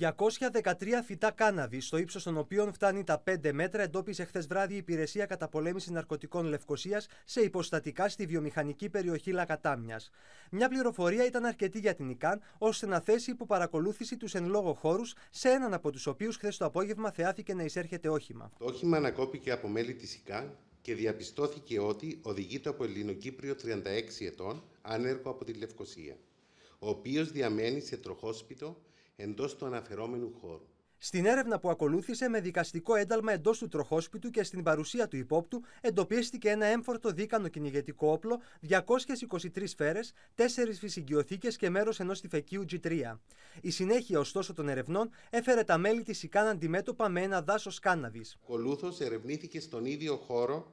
213 φυτά κάναβη, στο ύψος των οποίων φτάνει τα 5 μέτρα, εντόπισε χθες βράδυ η Υπηρεσία Καταπολέμησης Ναρκωτικών Λευκοσίας σε υποστατικά στη βιομηχανική περιοχή Λακατάμιας. Μια πληροφορία ήταν αρκετή για την ΙΚΑΝ, ώστε να θέσει υπό παρακολούθηση τους εν λόγω χώρους, σε έναν από τους οποίους χθες το απόγευμα θεάθηκε να εισέρχεται όχημα. Το όχημα ανακόπηκε από μέλη της ΙΚΑΝ και διαπιστώθηκε ότι οδηγείται από Ελληνοκύπριο 36 ετών, ανέργο από τη Λευκοσία, ο οποίος διαμένει σε τροχόσπιτο εντός του αναφερόμενου χώρου. Στην έρευνα που ακολούθησε με δικαστικό ένταλμα εντός του τροχόσπιτου και στην παρουσία του υπόπτου, εντοπίστηκε ένα έμφορτο δίκανο κυνηγετικό όπλο, 223 σφαίρε, 4 φυσικιοθήκες και μέρος ενός τυφεκίου G3. Η συνέχεια, ωστόσο, των ερευνών έφερε τα μέλη της ΙΚΑΝ αντιμέτωπα με ένα δάσος κάναβης. Ακολούθως ερευνήθηκε στον ίδιο χώρο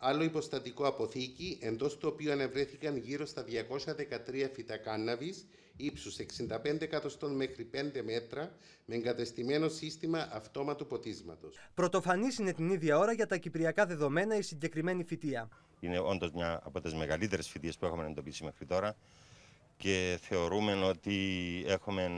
άλλο υποστατικό αποθήκη, εντός του οποίου ανεβρέθηκαν γύρω στα 213 φυτά κάναβη, ύψου 65 εκατοστών μέχρι 5 μέτρα, με εγκατεστημένο σύστημα αυτόματου ποτίσματος. Πρωτοφανής είναι την ίδια ώρα για τα κυπριακά δεδομένα η συγκεκριμένη φυτεία. Είναι όντως μια από τις μεγαλύτερες φυτείες που έχουμε εντοπίσει μέχρι τώρα και θεωρούμε ότι έχουμε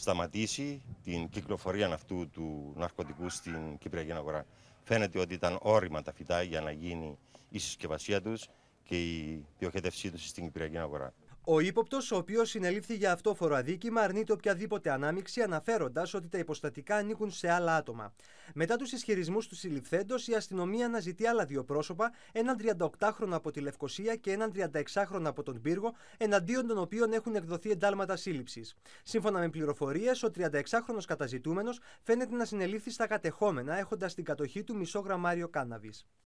σταματήσει την κυκλοφορία αυτού του ναρκωτικού στην Κυπριακή αγορά. Φαίνεται ότι ήταν όριμα τα φυτά για να γίνει η συσκευασία τους και η διοχέτευσή τους στην Κυπριακή αγορά. Ο ύποπτος, ο οποίος συνελήφθη για αυτό φοροαδίκημα, αρνείται οποιαδήποτε ανάμειξη, αναφέροντας ότι τα υποστατικά ανήκουν σε άλλα άτομα. Μετά τους ισχυρισμούς του συλληφθέντος, η αστυνομία αναζητεί άλλα δύο πρόσωπα, έναν 38χρονο από τη Λευκοσία και έναν 36χρονο από τον Πύργο, εναντίον των οποίων έχουν εκδοθεί εντάλματα σύλληψης. Σύμφωνα με πληροφορίες, ο 36χρονο καταζητούμενος φαίνεται να συνελήφθη στα κατεχόμενα, έχοντας στην κατοχή του μισό γραμμάριο κάναβης.